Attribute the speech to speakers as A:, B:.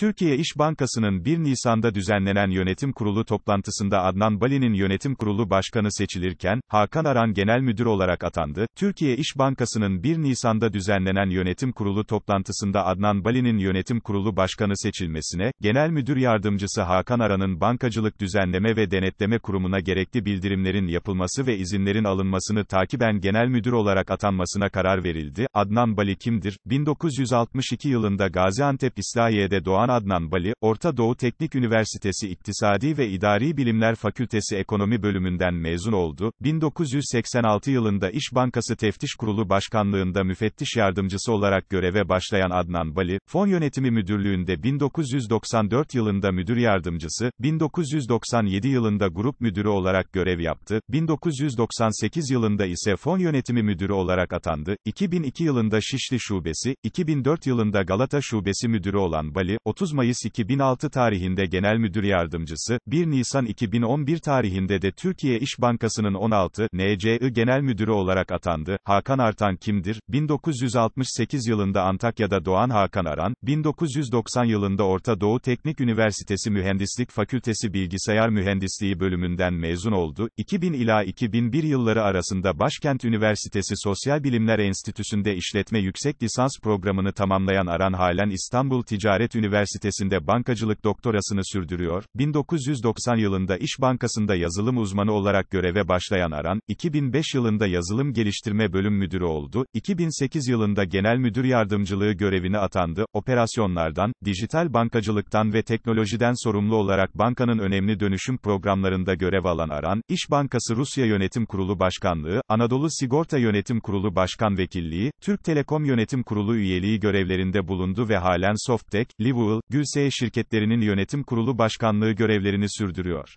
A: Türkiye İş Bankası'nın 1 Nisan'da düzenlenen yönetim kurulu toplantısında Adnan Bali'nin yönetim kurulu başkanı seçilirken, Hakan Aran genel müdür olarak atandı. Türkiye İş Bankası'nın 1 Nisan'da düzenlenen yönetim kurulu toplantısında Adnan Bali'nin yönetim kurulu başkanı seçilmesine, genel müdür yardımcısı Hakan Aran'ın Bankacılık Düzenleme ve Denetleme Kurumu'na gerekli bildirimlerin yapılması ve izinlerin alınmasını takiben genel müdür olarak atanmasına karar verildi. Adnan Bali kimdir? 1962 yılında Gaziantep İslahiye'de doğan Adnan Bali, Orta Doğu Teknik Üniversitesi İktisadi ve İdari Bilimler Fakültesi Ekonomi Bölümünden mezun oldu. 1986 yılında İş Bankası Teftiş Kurulu Başkanlığında müfettiş yardımcısı olarak göreve başlayan Adnan Bali, Fon Yönetimi Müdürlüğü'nde 1994 yılında müdür yardımcısı, 1997 yılında grup müdürü olarak görev yaptı. 1998 yılında ise Fon Yönetimi Müdürü olarak atandı. 2002 yılında Şişli Şubesi, 2004 yılında Galata Şubesi Müdürü olan Bali, 30 30 Mayıs 2006 tarihinde Genel Müdür Yardımcısı, 1 Nisan 2011 tarihinde de Türkiye İş Bankası'nın 16 NCI Genel Müdürü olarak atandı. Hakan Artan kimdir? 1968 yılında Antakya'da doğan Hakan Aran, 1990 yılında Orta Doğu Teknik Üniversitesi Mühendislik Fakültesi Bilgisayar Mühendisliği bölümünden mezun oldu. 2000 ila 2001 yılları arasında Başkent Üniversitesi Sosyal Bilimler Enstitüsü'nde işletme yüksek lisans programını tamamlayan Aran halen İstanbul Ticaret Üniversitesi Üniversitesi'nde bankacılık doktorasını sürdürüyor. 1990 yılında İş Bankası'nda yazılım uzmanı olarak göreve başlayan Aran, 2005 yılında yazılım geliştirme bölüm müdürü oldu. 2008 yılında genel müdür yardımcılığı görevine atandı. Operasyonlardan, dijital bankacılıktan ve teknolojiden sorumlu olarak bankanın önemli dönüşüm programlarında görev alan Aran, İş Bankası Rusya Yönetim Kurulu Başkanlığı, Anadolu Sigorta Yönetim Kurulu Başkan Vekilliği, Türk Telekom Yönetim Kurulu üyeliği görevlerinde bulundu ve halen Softtek, Livu Şentuğul, Gülse'ye şirketlerinin yönetim kurulu başkanlığı görevlerini sürdürüyor.